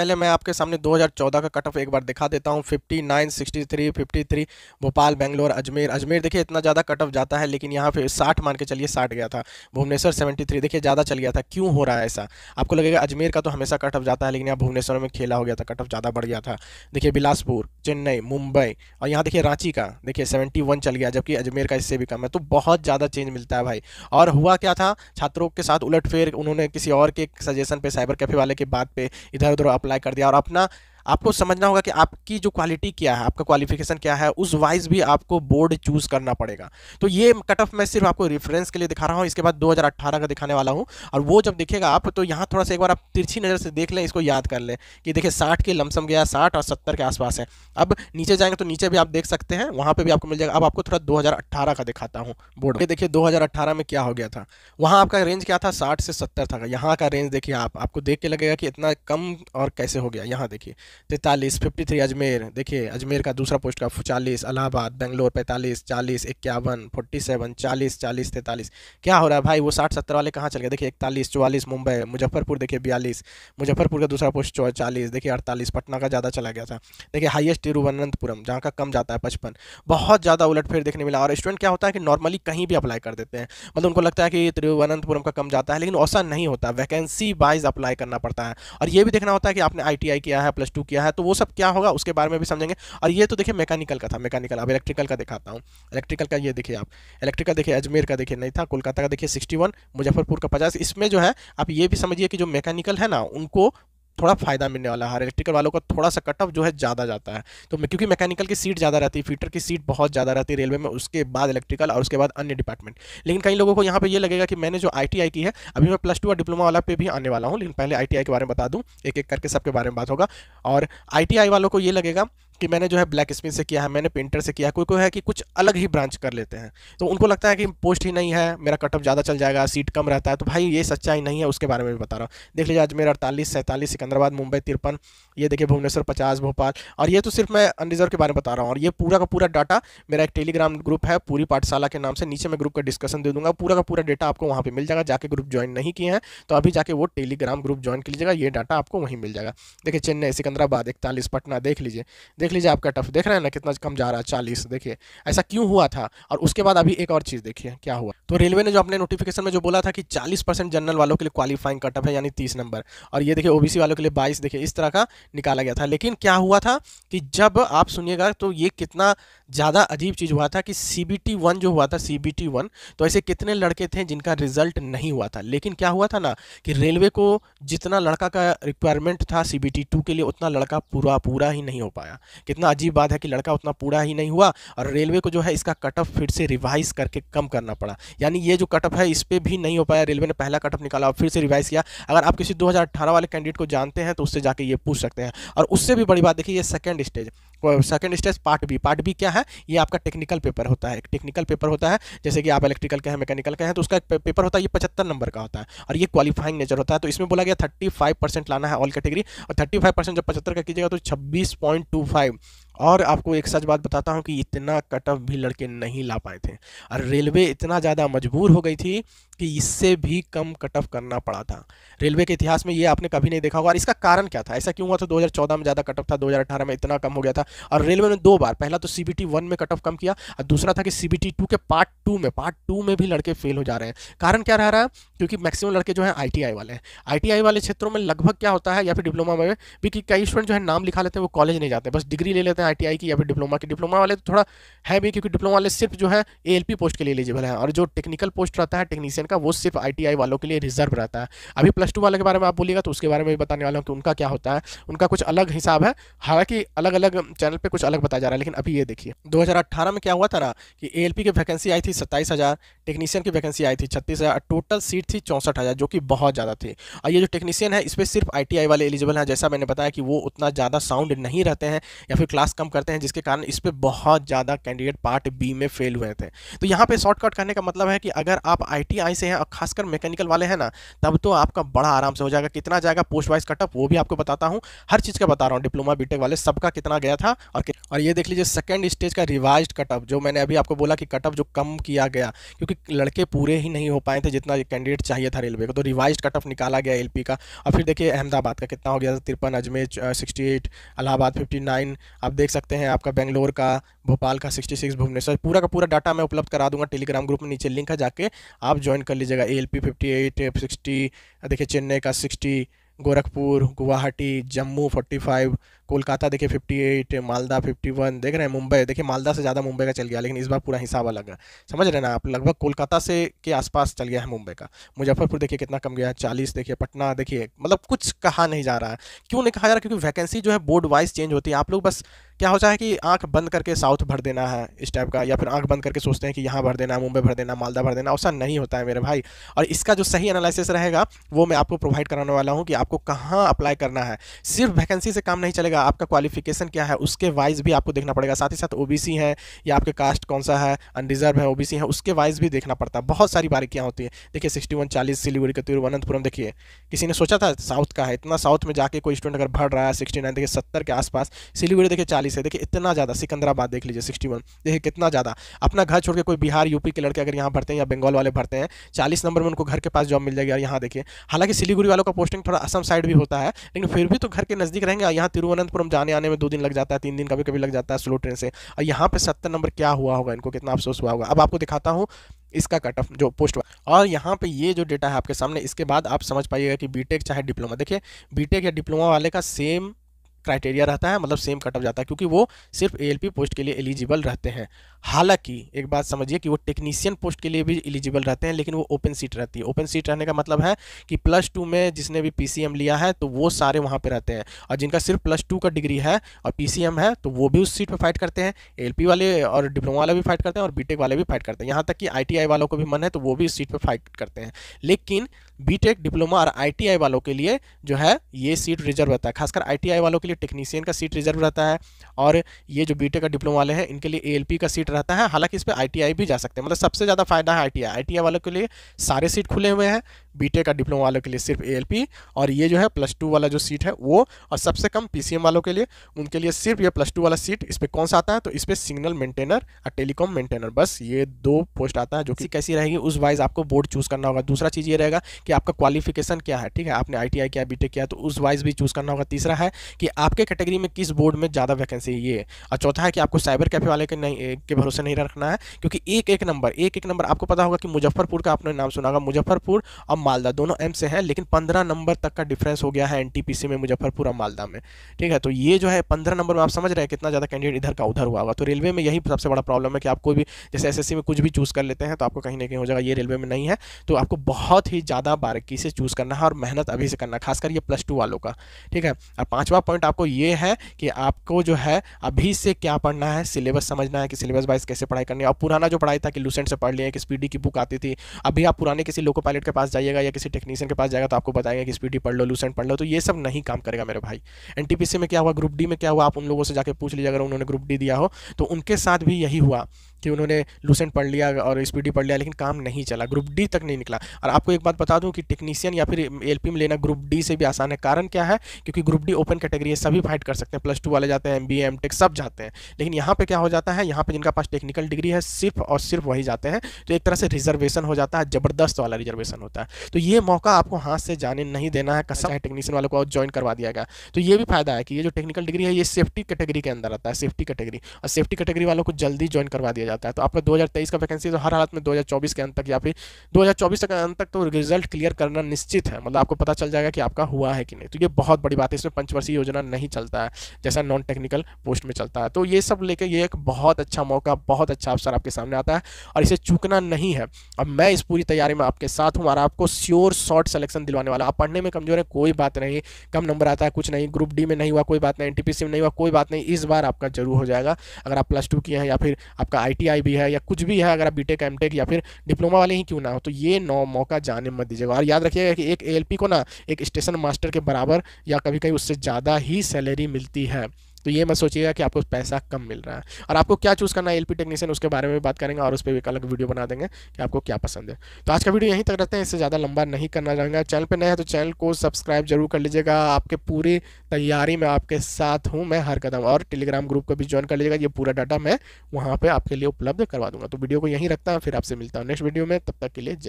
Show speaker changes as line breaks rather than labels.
पहले मैं आपके सामने 2014 का कट ऑफ एक बार दिखा देता हूँ 59, 63, 53 भोपाल बेंगलोर अजमेर अजमेर देखिए इतना ज़्यादा कट ऑफ जाता है लेकिन यहाँ पे 60 मान के चलिए 60 गया था भुवनेश्वर 73 देखिए ज़्यादा चल गया था क्यों हो रहा है ऐसा आपको लगेगा अजमेर का तो हमेशा कट ऑफ जाता है लेकिन यहाँ भुवनेश्वर में खेला हो गया था कट ऑफ ज़्यादा बढ़ गया था देखिए बिलासपुर चेन्नई मुंबई और यहाँ देखिए रांची का देखिए सेवेंटी चल गया जबकि अजमेर का इससे भी कम है तो बहुत ज़्यादा चेंज मिलता है भाई और हुआ क्या था छात्रों के साथ उलटफेर उन्होंने किसी और के सजेशन पे साइबर कैफे वाले के बात पर इधर उधर अप्लाई अप्लाई कर दिया और अपना आपको समझना होगा कि आपकी जो क्वालिटी क्या है आपका क्वालिफिकेशन क्या है उस वाइज भी आपको बोर्ड चूज करना पड़ेगा तो ये कट ऑफ मैं सिर्फ आपको रेफरेंस के लिए दिखा रहा हूँ इसके बाद 2018 का दिखाने वाला हूँ और वो जब देखेगा आप तो यहाँ थोड़ा सा एक बार आप तिरछी नज़र से देख लें इसको याद कर लें कि देखिए साठ के लमसम गया साठ और सत्तर के आसपास है अब नीचे जाएंगे तो नीचे भी आप देख सकते हैं वहाँ पर भी आपको मिल जाएगा अब आपको थोड़ा दो का दिखाता हूँ बोर्ड देखिए दो में क्या हो गया था वहाँ आपका रेंज क्या था साठ से सत्तर था यहाँ का रेंज देखिए आप आपको देख के लगेगा कि इतना कम और कैसे हो गया यहाँ देखिए तैंतालीस फिफ्टी थ्री अजमेर देखिए अजमेर का दूसरा पोस्ट का चालीस अलाहाबाद बेंगलोर पैंतालीस चालीस इक्यावन फोर्टी सेवन चालीस चालीस तैंतालीस क्या हो रहा है भाई वो साठ सत्तर वाले कहाँ चले गए देखिए इकतालीस चौवालीस मुंबई मुजफ्फरपुर देखिए बयालीस मुजफ्फरपुर का दूसरा पोस्ट चालीस देखिए अड़तालीस पटना का ज़्यादा चला गया था देखिए हाइस्ट तिरुवनंतपुरम जहाँ का कम जाता है पचपन बहुत ज़्यादा उलटफेर देखने मिला और स्टूडेंट क्या होता है कि नॉर्मली कहीं भी अप्लाई कर देते हैं मतलब उनको लगता है कि तिरुवनंतपुरम का कम जाता है लेकिन ऐसा नहीं होता वैकेंसी वाइज अप्लाई करना पड़ता है और ये भी देखना होता है कि आपने आई किया है प्लस टू टू किया है तो वो सब क्या होगा उसके बारे में भी समझेंगे और ये तो देखिए मैकेनिकल का था मैकेनिकल अब इलेक्ट्रिकल का दिखाता हूँ इलेक्ट्रिकल का ये देखिए आप इलेक्ट्रिकल देखिए अजमेर का देखिए नहीं था कोलकाता का देखिए सिक्सटी मुजफ्फरपुर का पचास इसमें जो है आप ये भी समझिए कि जो मैकेनिकल है ना उनको थोड़ा फायदा मिलने वाला है इलेक्ट्रिकल वालों का थोड़ा सा कट ऑफ जो है ज़्यादा जाता है तो क्योंकि मैकेनिकल की सीट ज़्यादा रहती है फीटर की सीट बहुत ज़्यादा रहती है रेलवे में उसके बाद इलेक्ट्रिकल और उसके बाद अन्य डिपार्टमेंट लेकिन कई लोगों को यहाँ पर यह लगेगा कि मैंने जो आई की है अभी मैं प्लस टू और डिप्लोमा वाला पे भी आने वाला हूँ लेकिन पहले आई के बारे में बता दूँ एक एक करके सबके बारे में बात होगा और आई वालों को ये लगेगा कि मैंने जो है ब्लैक स्मिथ से किया है मैंने पेंटर से किया है कोई कोई है कि कुछ अलग ही ब्रांच कर लेते हैं तो उनको लगता है कि पोस्ट ही नहीं है मेरा कटअप ज़्यादा चल जाएगा सीट कम रहता है तो भाई ये सच्चाई नहीं है उसके बारे में भी बता रहा हूँ देख लीजिए आज मेरा अड़तालीस सैंतालीस सिकंदराबाद मुंबई तिरपन ये देखिए भुवनेश्वर पचास भोपाल और ये तो सिर्फ मैं अनरिजर्व के बारे में बता रहा हूँ और ये पूरा का पूरा डाटा मेरा एक टेलीग्राम ग्रुप है पूरी पाठशाला के नाम से नीचे मैं ग्रुप का डिस्कशन दे दूँगा पूरा का पूरा डेटा आपको वहाँ पर मिल जाएगा जाके ग्रुप ज्वाइन नहीं किए हैं तो अभी जाके वो टेलीग्राम ग्रुप ज्वाइन कीजिएगा ये डाटा आपको वहीं मिल जाएगा देखिए चेन्नई सिकंदराबाद इकतालीस पटना देख लीजिए देख लीजिए आपका टफ देख रहे हैं ना कितना कम जा रहा है चालीस देखिए ऐसा क्यों हुआ था और उसके बाद अभी एक और चीज़ देखिए क्या हुआ तो रेलवे ने जो अपने नोटिफिकेशन में जो बोला था कि चालीस जनरल वालों के लिए क्वालिफाइंग कटअप है यानी तीस नंबर और ये देखिए ओबीसी वालों के लिए बाईस देखिए इस तरह का निकाला गया था लेकिन क्या हुआ था कि जब आप सुनिएगा तो ये कितना ज़्यादा अजीब चीज़ हुआ था कि सी बी वन जो हुआ था सी बी वन तो ऐसे कितने लड़के थे जिनका रिजल्ट नहीं हुआ था लेकिन क्या हुआ था ना कि रेलवे को जितना लड़का का रिक्वायरमेंट था सी बी टू के लिए उतना लड़का पूरा पूरा ही नहीं हो पाया कितना अजीब बात है कि लड़का उतना पूरा ही नहीं हुआ और रेलवे को जो है इसका कट ऑफ फिर से रिवाइज करके कम करना पड़ा यानी ये जो कट ऑफ है इस पर भी नहीं हो पाया रेलवे ने पहला कट ऑफ निकाला और फिर से रिवाइज किया अगर आप किसी दो वाले कैंडिडेट को जानते हैं तो उससे जाके ये पूछ सकते हैं और उससे भी बड़ी बात देखिए ये second stage second stage part B part B क्या है ये आपका टेक्निकल पेपर होता है एक टेक्निकल पेपर होता है जैसे कि आप इलेक्ट्रिकल के हैं मैकेनिकल के हैं तो उसका एक पेपर होता है ये पचहत्तर नंबर का होता है और ये क्वालिफाइंग नेचर होता है तो इसमें बोला गया थर्टी फाइव परसेंट लाना है ऑल कैटेगरी और थर्टी फाइव परसेंट जब पचहत्तर का कीजिएगा तो छब्बीस पॉइंट टू फाइव और आपको एक सच बात बताता हूँ कि इतना कट ऑफ भी लड़के नहीं ला पाए थे और रेलवे इतना ज़्यादा मजबूर हो गई थी कि इससे भी कम कट ऑफ करना पड़ा था रेलवे के इतिहास में ये आपने कभी नहीं देखा होगा और इसका कारण क्या था ऐसा क्यों हुआ था 2014 में ज़्यादा कट ऑफ था 2018 में इतना कम हो गया था और रेलवे ने दो बार पहला तो सी बी वन में कट ऑफ कम किया और दूसरा था कि सी बी के पार्ट टू में पार्ट टू में भी लड़के फेल हो जा रहे हैं कारण क्या रह रहा है क्योंकि मैक्सिमम लड़के जो है आई वाले हैं आई वाले क्षेत्रों में लगभग क्या होता है या फिर डिप्लोमा में भी कई स्टूडेंट जो है नाम लिखा लेते हैं वो कॉलेज नहीं जाते बस डिग्री ले लेते हैं आई की या फिर डिप्लोमा की डिप्लोमा वाले तो थोड़ा है भी क्योंकि डिप्लोमा वाले सिर्फ जो है ए पोस्ट के लिए एलिजिबल है और जो टेक्निकल पोस्ट रहता है टेक्नीशियन का वो सिर्फ आई वालों के लिए रिजर्व रहता है अभी प्लस टू वाले के बारे में आप बोलिएगा तो उसके बारे में भी बताने वाला हूँ कि उनका क्या होता है उनका कुछ अलग हिसाब है हालांकि अलग अलग चैनल पर कुछ अलग बताया जा रहा है लेकिन अभी ये देखिए दो में क्या हुआ था ना कि ए की वैकेंसी आई थी सत्ताईस टेक्नीशियन की वैकेंसी आई थी छत्तीस टोटल सीट थी चौंसठ जो कि बहुत ज़्यादा थी और ये जो टेक्नीशियन है इस पर सिर्फ आई वाले एलिजिबल हैं जैसा मैंने बताया कि वो उतना ज़्यादा साउंड नहीं रहते हैं या फिर क्लास कम करते हैं जिसके कारण इस पर बहुत ज़्यादा कैंडिडेट पार्ट बी में फेल हुए थे तो यहाँ पे शॉर्टकट करने का मतलब है कि अगर आप आई से हैं और खासकर मैकेनिकल वाले हैं ना तब तो आपका बड़ा आराम से हो जाएगा कितना जाएगा पोस्ट वाइज कटअप वो भी आपको बताता हूँ हर चीज़ का बता रहा हूँ डिप्लोमा बीटेक वाले सबका कितना गया था और और ये देख लीजिए सेकेंड स्टेज का रिवाइज कटअप जो मैंने अभी आपको बोला कि कटअप जो कम किया गया क्योंकि लड़के पूरे ही नहीं हो पाए थे जितना कैंडिडेट चाहिए था रेलवे को तो रिवाइज कटअप निकाला गया एल का और फिर देखिए अहमदाबाद का कितना हो गया था तिरपन Ajmer sixty eight Allahabad fifty nine आप देख सकते हैं आपका बेंगलोर का भोपाल का सिक्सटी सिक्स भुवनेश्वर पूरा का पूरा डाटा मैं उपलब्ध करा दूंगा टेलीग्राम ग्रुप में नीचे लिंक है जाके आप ज्वाइन कर लीजिएगा A L P fifty eight F sixty देखिए चेन्नई का sixty Gorakhpur Guwahati Jammu forty five Kolkata देखिए fifty eight Malda fifty one देख रहे हैं मुंबई देखिए मालदा से ज़्यादा मुंबई का चल गया लेकिन इस बार पूरा हिसाब अलग है समझ रहे ना आप लगभग कोलकाता से के आसपास चल गया है मुंबई का मुजफ्फरपुर देखिए कितना कम गया है चालीस देखिए पटना देखिए मतलब कुछ कहा नहीं जा रहा है क्यों नहीं कहा जा रहा क्योंकि वैकेंसी जो है बोर्ड वाइज चेंज होती है आप लोग बस क्या होता है कि आँख बंद करके साउथ भर देना है इस टाइप का या फिर आँख बंद करके सोचते हैं कि यहाँ भर देना है मुंबई भर देना मालदा भर देना ऐसा नहीं होता है मेरे भाई और इसका जो सही एनालिसिस रहेगा वो मैं आपको प्रोवाइड कराने वाला हूँ कि आपको कहाँ अप्लाई करना है सिर्फ वैकेंसी से काम नहीं चलेगा आपका क्वालिफिकेशन क्या है उसके वाइज भी आपको देखना पड़ेगा साथ ही साथ ओ है या आपके कास्ट कौन सा है अनडिज़र्व है ओ है उसके वाइज भी देखना पड़ता है बहुत सारी बारीकियाँ होती है देखिए सिक्सटी वन चालीस सिलीगुड़ी का तिरुवनंतपुरम देखिए किसी ने सोचा था साउथ का है इतना साउथ में जाके कोई स्टूडेंट अगर भर रहा है सिक्सटी नाइन देखिए सत्तर के आसपास सिलीगुड़ी देखिए चालीस दिल्ली से देखिए इतना ज़्यादा सिकंदराबाद देख लीजिए सिक्सटी वन देखिए कितना ज़्यादा अपना घर छोड़ के कोई बिहार यूपी के लड़के अगर यहाँ भरते हैं या बंगाल वाले भरते हैं चालीस नंबर में उनको घर के पास जॉब मिल जाएगी और यहाँ देखिए हालांकि सिलीगुड़ी वालों का पोस्टिंग थोड़ा असम साइड भी होता है लेकिन फिर भी तो घर के नज़दीक रहेंगे यहाँ तिरुवनंतपुरम जाने आने में दो दिन लग जाता है तीन दिन कभी कभी लग जाता है स्लो ट्रेन से और यहाँ पर सत्तर नंबर क्या हुआ होगा इनको कितना अफसोस हुआ होगा अब आपको दिखाता हूँ इसका कट ऑफ जो पोस्ट और यहाँ पे ये जो डेटा है आपके सामने इसके बाद आप समझ पाइएगा कि बीटेक चाहे डिप्लोमा देखिए बीटेक या डिप्लोमा वाले का सेम क्राइटेरिया रहता है मतलब सेम कट ऑफ जाता है क्योंकि वो सिर्फ ए पोस्ट के लिए एलिजिबल रहते हैं हालांकि एक बात समझिए कि वो टेक्नीशियन पोस्ट के लिए भी एलिजिबल रहते हैं लेकिन वो ओपन सीट रहती है ओपन सीट रहने का मतलब है कि प्लस टू में जिसने भी पी लिया है तो वो सारे वहाँ पर रहते हैं और जिनका सिर्फ प्लस टू का डिग्री है और पी है तो वो भी उस सीट पर फाइट करते हैं एल वाले और डिप्लोमा वाले भी फाइट करते हैं और बी वाले भी फाइट करते हैं यहाँ तक कि आई वालों को भी मन है तो वो भी उस सीट पर फाइट करते हैं लेकिन बीटेक डिप्लोमा और आईटीआई वालों के लिए जो है ये सीट रिजर्व रहता है खासकर आईटीआई वालों के लिए टेक्नीशियन का सीट रिजर्व रहता है और ये जो बीटेक का डिप्लोमा वाले हैं इनके लिए एएलपी का सीट रहता है हालांकि इस पर आईटीआई भी जा सकते हैं मतलब सबसे ज़्यादा फायदा है आईटीआई आईटीआई वालों के लिए सारे सीट खुले हुए हैं बीटेक e का डिप्लोमा वालों के लिए सिर्फ ए और ये जो है प्लस टू वाला जो सीट है वो और सबसे कम पी वालों के लिए उनके लिए सिर्फ ये प्लस टू वाला सीट इस पर कौन सा आता है तो इस पर सिग्नल मेंटेनर और टेलीकॉम मेंटेनर बस ये दो पोस्ट आता है जो कि कैसी रहेगी उस वाइज आपको बोर्ड चूज़ करना होगा दूसरा चीज़ ये रहेगा कि आपका क्वालिफिकेशन क्या है ठीक है आपने आई किया बी e किया तो उस वाइज भी चूज़ करना होगा तीसरा है कि आपके कैटेगरी में किस बोर्ड में ज़्यादा वैकेंसी है ये और चौथा है कि आपको साइबर कैफे वाले के नहीं के भरोसे नहीं रखना है क्योंकि एक एक नंबर एक एक नंबर आपको पता होगा कि मुजफ्फरपुर का आपने नाम सुना होगा मुजफ्फरपुर और मालदा दोनों एम से हैं लेकिन पंद्रह नंबर तक का डिफरेंस हो गया है एनटीपीसी में मुजफ्फरपुर और मालदा में ठीक है तो ये जो है पंद्रह नंबर में आप समझ रहे हैं कितना ज़्यादा कैंडिडेट इधर का उधर हुआ होगा तो रेलवे में यही सबसे बड़ा प्रॉब्लम है कि आपको भी जैसे एस में कुछ भी चूज़ कर लेते हैं तो आपको कहीं ना कहीं हो जाएगा ये रेलवे में नहीं है तो आपको बहुत ही ज़्यादा बारीकी से चूज़ करना है और मेहनत अभी से करना खासकर ये प्लस टू वालों का ठीक है और पाँचवा पॉइंट आपको ये है कि आपको जो है अभी से क्या पढ़ना है सिलेबस समझना है कि सिलेबस वाइज कैसे पढ़ाई करनी है और पुराना जो पढ़ाई था कि लूसेंट से पढ़ लिया कि स्पीडी की बुक आती थी अभी आप पुराने किसी लोको पायलट के पास जाइए जाइएगा या किसी टेक्नीशियन के पास जाएगा तो आपको बताएगा कि स्पीडी पढ़ लो लूसेंट पढ़ लो तो ये सब नहीं काम करेगा मेरे भाई एन में क्या हुआ ग्रुप डी में क्या हुआ आप उन लोगों से जाकर पूछ लीजिए अगर उन्होंने ग्रुप डी दिया हो तो उनके साथ भी यही हुआ कि उन्होंने लूसेंट पढ़ लिया और स्पीडी पढ़ लिया लेकिन काम नहीं चला ग्रुप डी तक नहीं निकला और आपको एक बात बता दूं कि टेक्नीशियन या फिर एल में लेना ग्रुप डी से भी आसान है कारण क्या है क्योंकि ग्रुप डी ओपन कैटेगरी है सभी फाइट कर सकते हैं प्लस टू वाले जाते हैं एम बी एम टेक सब जाते हैं लेकिन यहाँ पर क्या हो जाता है यहाँ पर जिनका पास टेक्निकल डिग्री है सिर्फ और सिर्फ वही जाते हैं तो एक तरह से रिजर्वेशन हो जाता है ज़बरदस्त वाला रिजर्वेशन होता है तो ये मौका आपको हाथ से जाने नहीं देना है कसा है टेक्नीशियन वालों को और ज्वाइन करवा दिया गया तो ये भी फायदा है कि ये जो टेक्निकल डिग्री है ये सेफ्टी कैटेगरी के अंदर आता है सेफ्टी कैटेगरी और सेफ्टी कैटेगरी वालों को जल्दी ज्वाइन करवा दिया जाता है तो आपका 2023 का वैकेंसी तो हर हालत में 2024 के अंत तक या फिर 2024 तक अंत तक तो रिजल्ट क्लियर करना निश्चित है मतलब आपको पता चल जाएगा कि आपका हुआ है कि नहीं तो ये बहुत बड़ी बात है इसमें पंचवर्षीय योजना नहीं चलता है जैसा नॉन टेक्निकल पोस्ट में चलता है तो ये सब लेकर ये एक बहुत अच्छा मौका बहुत अच्छा अवसर आपके सामने आता है और इसे चूकना नहीं है अब मैं इस पूरी तैयारी में आपके साथ हूँ और आपको श्योर शॉर्ट सेलेक्शन दिलवाने वाला आप पढ़ने में कमजोर है कोई बात नहीं कम नंबर आता है कुछ नहीं ग्रुप डी में नहीं हुआ कोई बात नहीं एन में नहीं हुआ कोई बात नहीं इस बार आपका जरूर हो जाएगा अगर आप प्लस टू किए हैं या फिर आपका आई आई भी है या कुछ भी है अगर आप बीटेक एमटेक या फिर डिप्लोमा वाले ही क्यों ना हो तो ये नौ मौका जाने मत दीजिएगा और याद रखिएगा कि एक एलपी को ना एक स्टेशन मास्टर के बराबर या कभी कभी उससे ज़्यादा ही सैलरी मिलती है तो ये मत सोचिएगा कि आपको पैसा कम मिल रहा है और आपको क्या चूज़ करना है एल टेक्नीशियन उसके बारे में बात करेंगे और उस पर भी एक अलग वीडियो बना देंगे कि आपको क्या पसंद है तो आज का वीडियो यहीं तक रहते हैं इससे ज़्यादा लंबा नहीं करना चाहेंगे चैनल पर नए हैं तो चैनल को सब्सक्राइब जरूर कर लीजिएगा आपके पूरी तैयारी में आपके साथ हूँ मैं हर कदम और टेलीग्राम ग्रुप को भी ज्वाइन कर लीजिएगा ये पूरा डाटा मैं वहाँ पर आपके लिए उपलब्ध करवा दूँगा तो वीडियो को यहीं रखता हूँ फिर आपसे मिलता हूँ नेक्स्ट वीडियो में तब तक के लिए जय